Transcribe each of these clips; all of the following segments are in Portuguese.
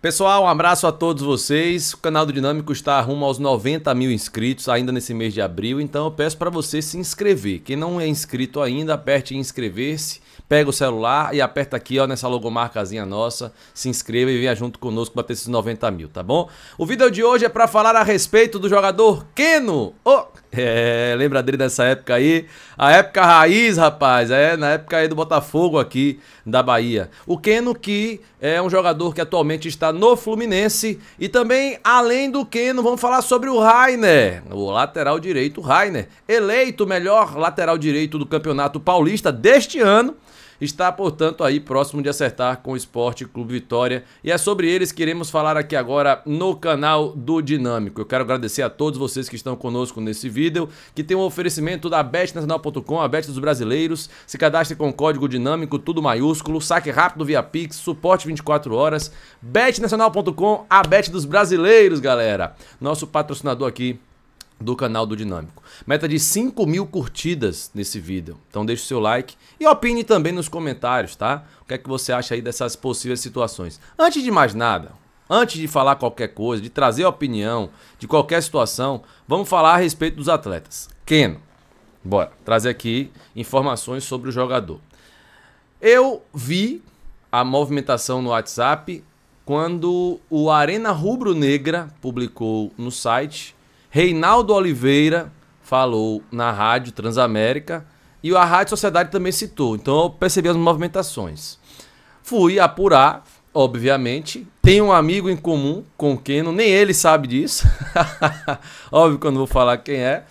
Pessoal, um abraço a todos vocês. O canal do Dinâmico está rumo aos 90 mil inscritos ainda nesse mês de abril, então eu peço para você se inscrever. Quem não é inscrito ainda, aperte em inscrever-se pega o celular e aperta aqui ó, nessa logomarcazinha nossa, se inscreva e venha junto conosco bater esses 90 mil, tá bom? O vídeo de hoje é para falar a respeito do jogador Keno, oh, é, lembra dele dessa época aí? A época raiz, rapaz, é, na época aí do Botafogo aqui da Bahia. O Keno que é um jogador que atualmente está no Fluminense e também, além do Keno, vamos falar sobre o Rainer, o lateral direito Rainer, eleito melhor lateral direito do Campeonato Paulista deste ano está, portanto, aí próximo de acertar com o Esporte Clube Vitória. E é sobre eles que iremos falar aqui agora no canal do Dinâmico. Eu quero agradecer a todos vocês que estão conosco nesse vídeo, que tem um oferecimento da betnacional.com, a Bet dos Brasileiros. Se cadastre com código dinâmico, tudo maiúsculo, saque rápido via Pix, suporte 24 horas. betnacional.com, a Bet dos Brasileiros, galera. Nosso patrocinador aqui do canal do Dinâmico. Meta de 5 mil curtidas nesse vídeo. Então deixe o seu like e opine também nos comentários, tá? O que é que você acha aí dessas possíveis situações. Antes de mais nada, antes de falar qualquer coisa, de trazer opinião de qualquer situação, vamos falar a respeito dos atletas. Keno, bora trazer aqui informações sobre o jogador. Eu vi a movimentação no WhatsApp quando o Arena Rubro Negra publicou no site Reinaldo Oliveira falou na rádio Transamérica e a Rádio Sociedade também citou. Então eu percebi as movimentações. Fui apurar, obviamente. Tem um amigo em comum com quem nem ele sabe disso. Óbvio que eu não vou falar quem é.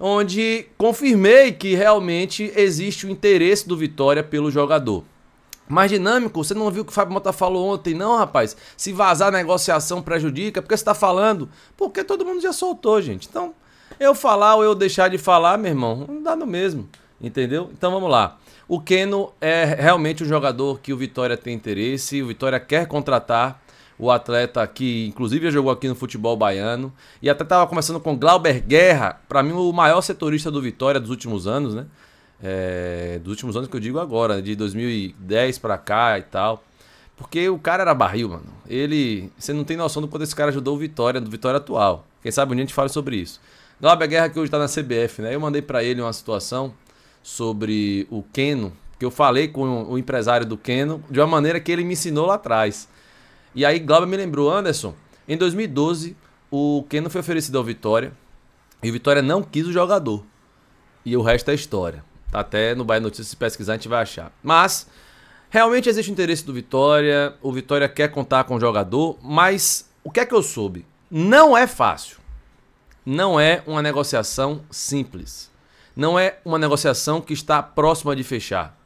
Onde confirmei que realmente existe o interesse do Vitória pelo jogador mais dinâmico. Você não viu o que o Fábio Mota falou ontem, não, rapaz? Se vazar negociação prejudica, porque você está falando? Porque todo mundo já soltou, gente. Então, eu falar ou eu deixar de falar, meu irmão, não dá no mesmo. Entendeu? Então vamos lá. O Keno é realmente um jogador que o Vitória tem interesse, o Vitória quer contratar o atleta que inclusive já jogou aqui no futebol baiano. E até estava conversando com Glauber Guerra, para mim o maior setorista do Vitória dos últimos anos, né? É, dos últimos anos que eu digo agora, né? de 2010 para cá e tal. Porque o cara era barril, mano. Ele. Você não tem noção do quanto esse cara ajudou o Vitória, do Vitória atual. Quem sabe um dia a gente fala sobre isso. Glauber Guerra, que hoje tá na CBF, né? Eu mandei para ele uma situação sobre o Keno, que eu falei com o empresário do Keno de uma maneira que ele me ensinou lá atrás. E aí Glauber me lembrou, Anderson, em 2012 o Keno foi oferecido ao Vitória e o Vitória não quis o jogador. E o resto é história. Tá até no Bahia Notícias, se pesquisar, a gente vai achar. Mas, realmente existe interesse do Vitória. O Vitória quer contar com o jogador, mas o que é que eu soube? Não é fácil. Não é uma negociação simples. Não é uma negociação que está próxima de fechar.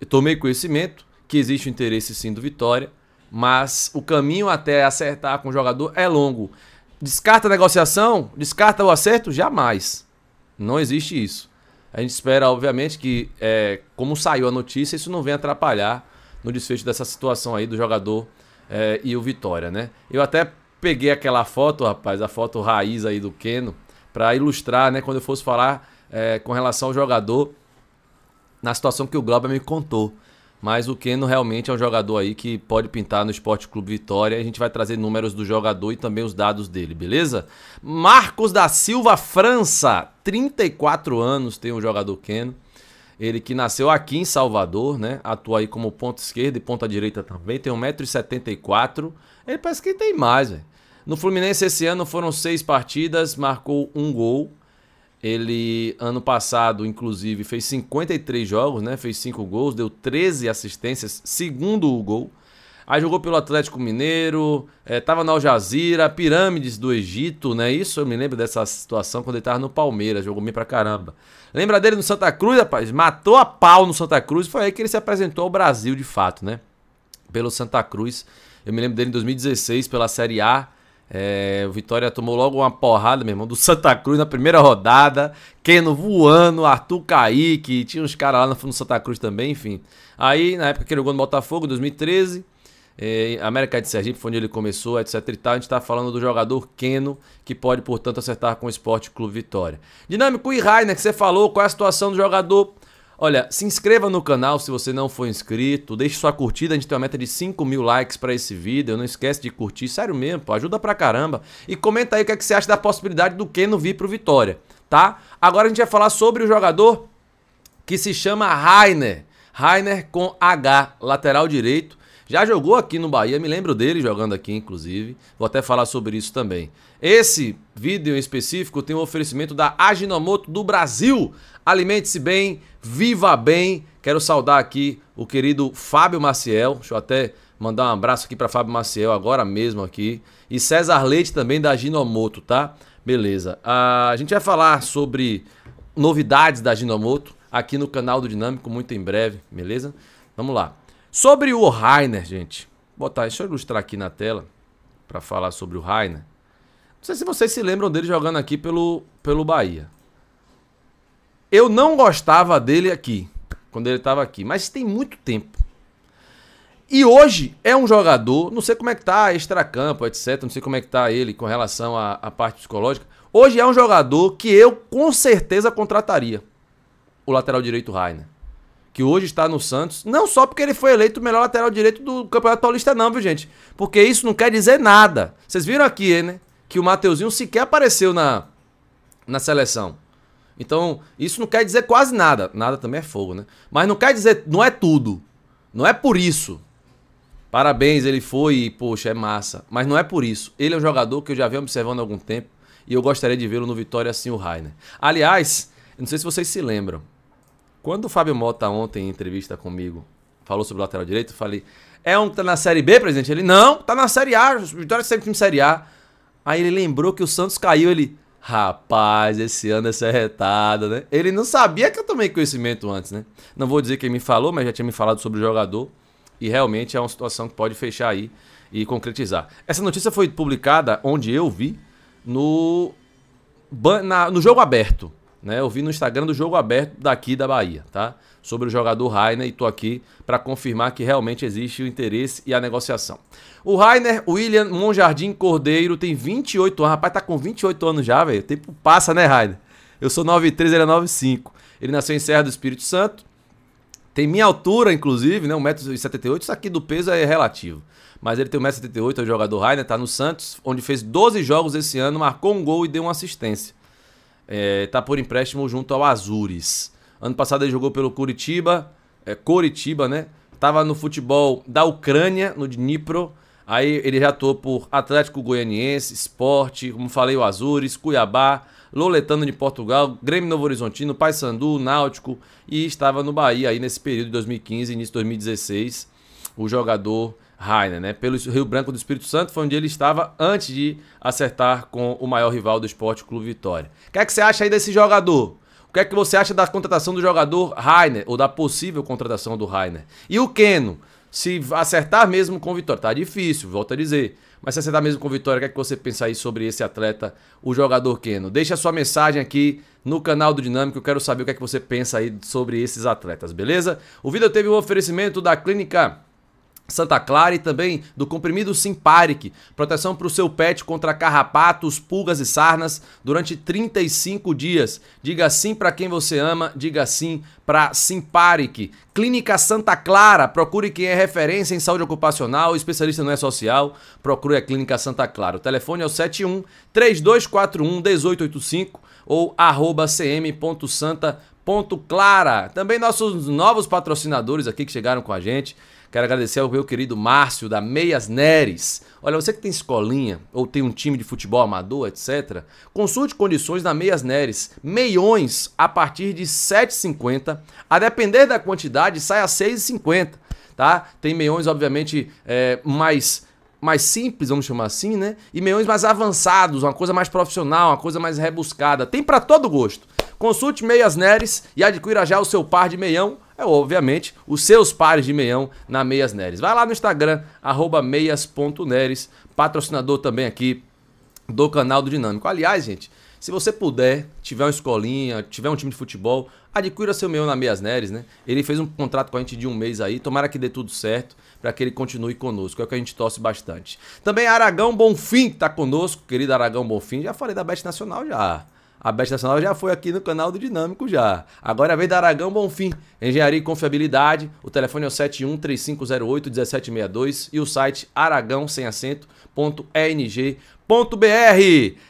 Eu tomei conhecimento que existe interesse sim do Vitória, mas o caminho até acertar com o jogador é longo. Descarta a negociação? Descarta o acerto? Jamais. Não existe isso. A gente espera, obviamente, que, é, como saiu a notícia, isso não venha atrapalhar no desfecho dessa situação aí do jogador é, e o Vitória, né? Eu até peguei aquela foto, rapaz, a foto raiz aí do Keno, para ilustrar, né, quando eu fosse falar é, com relação ao jogador, na situação que o Glauber me contou. Mas o Keno realmente é um jogador aí que pode pintar no Esporte Clube Vitória. A gente vai trazer números do jogador e também os dados dele, beleza? Marcos da Silva França, 34 anos, tem o um jogador Keno. Ele que nasceu aqui em Salvador, né? Atua aí como ponta esquerda e ponta direita também. Tem 1,74m. Ele parece que tem mais, velho. No Fluminense esse ano foram seis partidas, marcou um gol. Ele, ano passado, inclusive, fez 53 jogos, né? Fez 5 gols, deu 13 assistências, segundo o gol. Aí jogou pelo Atlético Mineiro, estava eh, é, na Al Jazeera, Pirâmides do Egito, né? Isso eu me lembro dessa situação quando ele tava no Palmeiras, jogou bem pra caramba. Lembra dele no Santa Cruz, rapaz? Matou a pau no Santa Cruz, foi aí que ele se apresentou ao Brasil de fato, né? Pelo Santa Cruz. Eu me lembro dele em 2016 pela Série A, é, o Vitória tomou logo uma porrada, meu irmão, do Santa Cruz na primeira rodada. Keno voando, Arthur Kaique, tinha uns caras lá no fundo do Santa Cruz também, enfim. Aí, na época que ele jogou no Botafogo, em 2013, é, América de Sergipe foi onde ele começou, etc e tal. A gente está falando do jogador Keno, que pode, portanto, acertar com o Esporte Clube Vitória. Dinâmico e Rainer, que você falou, qual é a situação do jogador Olha, se inscreva no canal se você não for inscrito, deixe sua curtida, a gente tem uma meta de 5 mil likes para esse vídeo, não esquece de curtir, sério mesmo, pô, ajuda pra caramba. E comenta aí o que, é que você acha da possibilidade do Keno vir pro Vitória, tá? Agora a gente vai falar sobre o jogador que se chama Rainer, Rainer com H, lateral direito, já jogou aqui no Bahia, me lembro dele jogando aqui, inclusive. Vou até falar sobre isso também. Esse vídeo em específico tem um oferecimento da Aginomoto do Brasil. Alimente-se bem, viva bem. Quero saudar aqui o querido Fábio Maciel. Deixa eu até mandar um abraço aqui para Fábio Maciel agora mesmo aqui. E César Leite também da Ginomoto, tá? Beleza. Ah, a gente vai falar sobre novidades da Ginomoto aqui no canal do Dinâmico muito em breve, beleza? Vamos lá. Sobre o Rainer, gente. Vou botar, deixa eu ilustrar aqui na tela para falar sobre o Rainer. Não sei se vocês se lembram dele jogando aqui pelo, pelo Bahia. Eu não gostava dele aqui, quando ele estava aqui, mas tem muito tempo. E hoje é um jogador, não sei como é que tá extracampo, etc, não sei como é que tá ele com relação à, à parte psicológica. Hoje é um jogador que eu com certeza contrataria. O lateral direito Rainer que hoje está no Santos, não só porque ele foi eleito o melhor lateral direito do Campeonato Paulista, não, viu, gente? Porque isso não quer dizer nada. Vocês viram aqui, né? Que o Mateuzinho sequer apareceu na, na seleção. Então, isso não quer dizer quase nada. Nada também é fogo, né? Mas não quer dizer, não é tudo. Não é por isso. Parabéns, ele foi e, poxa, é massa. Mas não é por isso. Ele é um jogador que eu já venho observando há algum tempo e eu gostaria de vê-lo no Vitória assim o Rainer. Aliás, não sei se vocês se lembram. Quando o Fábio Mota ontem em entrevista comigo falou sobre o lateral direito, eu falei: "É um que tá na série B, presidente?" Ele: "Não, tá na série A, Vitória sempre time série A". Aí ele lembrou que o Santos caiu, ele: Rapaz, esse ano é retado, né? Ele não sabia que eu tomei conhecimento antes, né? Não vou dizer quem me falou, mas já tinha me falado sobre o jogador. E realmente é uma situação que pode fechar aí e concretizar. Essa notícia foi publicada, onde eu vi, no, na, no jogo aberto. Né? Eu vi no Instagram do jogo aberto daqui da Bahia, tá? Sobre o jogador Rainer e tô aqui para confirmar que realmente existe o interesse e a negociação. O Rainer William Monjardim Cordeiro tem 28 anos, rapaz, tá com 28 anos já, velho. O tempo passa, né, Rainer? Eu sou 93, ele é 95. Ele nasceu em Serra do Espírito Santo. Tem minha altura, inclusive, né? 1,78m. Isso aqui do peso é relativo. Mas ele tem 1,78m, é o jogador Rainer, tá no Santos, onde fez 12 jogos esse ano, marcou um gol e deu uma assistência. É, tá por empréstimo junto ao Azures. Ano passado ele jogou pelo Curitiba, é, Curitiba, né? Tava no futebol da Ucrânia, no Dnipro. Aí ele já atuou por Atlético Goianiense, Esporte, como falei, o Azures, Cuiabá, Loletano de Portugal, Grêmio Novo Horizontino, Paysandu, Náutico e estava no Bahia aí nesse período de 2015, início de 2016, o jogador Rainer, né? Pelo Rio Branco do Espírito Santo, foi onde ele estava antes de acertar com o maior rival do Esporte Clube Vitória. O que é que você acha aí desse jogador? O que é que você acha da contratação do jogador Rainer, ou da possível contratação do Rainer? E o Keno? Se acertar mesmo com Vitória, tá difícil, volto a dizer. Mas se acertar mesmo com Vitória, o que é que você pensa aí sobre esse atleta, o jogador Keno? Deixa a sua mensagem aqui no canal do Dinâmico, eu quero saber o que é que você pensa aí sobre esses atletas, beleza? O vídeo teve um oferecimento da Clínica Santa Clara e também do comprimido Simparic, proteção para o seu pet contra carrapatos, pulgas e sarnas durante 35 dias. Diga sim para quem você ama, diga sim para Simparic. Clínica Santa Clara, procure quem é referência em saúde ocupacional, especialista não é social, procure a Clínica Santa Clara. O telefone é o 71 3241 1885 ou arroba cm.santa.com Ponto Clara. Também nossos novos patrocinadores aqui que chegaram com a gente. Quero agradecer ao meu querido Márcio da Meias Neres. Olha, você que tem escolinha ou tem um time de futebol amador, etc., consulte condições na Meias Neres. Meiões a partir de 7,50. A depender da quantidade, sai a 6,50. Tá? Tem meiões, obviamente, é, mais mais simples, vamos chamar assim, né? E meiões mais avançados, uma coisa mais profissional, uma coisa mais rebuscada. Tem para todo gosto. Consulte Meias Neres e adquira já o seu par de meião. É, obviamente, os seus pares de meião na Meias Neres. Vai lá no Instagram, arroba meias.neres, patrocinador também aqui do canal do Dinâmico. Aliás, gente, se você puder, tiver uma escolinha, tiver um time de futebol, adquira seu meião na Meias Neres, né? Ele fez um contrato com a gente de um mês aí, tomara que dê tudo certo para que ele continue conosco, é o que a gente torce bastante. Também Aragão Bonfim que tá conosco, querido Aragão Bonfim, já falei da Bet Nacional já. A Best Nacional já foi aqui no canal do Dinâmico já. Agora vem da Aragão Bonfim, Engenharia e Confiabilidade. O telefone é o 71 3508 1762 e o site aragão sem acento.eng.br.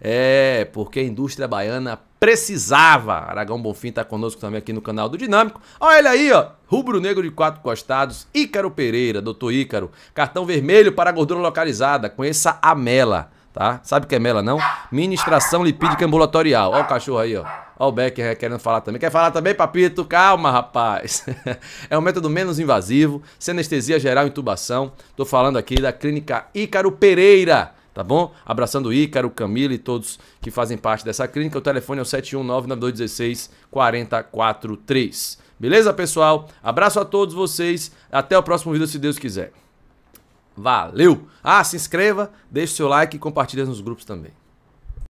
É, porque a indústria baiana precisava. Aragão Bonfim tá conosco também aqui no canal do Dinâmico. Olha ele aí, ó. Rubro Negro de Quatro Costados, Ícaro Pereira, doutor Ícaro. Cartão vermelho para gordura localizada. Conheça a Mela tá? Sabe o que é mela, não? Ministração lipídica ambulatorial. Ó o cachorro aí, ó. Ó o Becker querendo falar também. Quer falar também, papito? Calma, rapaz. é um método menos invasivo, sem anestesia geral, intubação. Tô falando aqui da clínica Ícaro Pereira. Tá bom? Abraçando o Ícaro, Camila e todos que fazem parte dessa clínica. O telefone é o 719-9216-4043. Beleza, pessoal? Abraço a todos vocês. Até o próximo vídeo, se Deus quiser. Valeu! Ah, se inscreva, deixe seu like e compartilhe nos grupos também.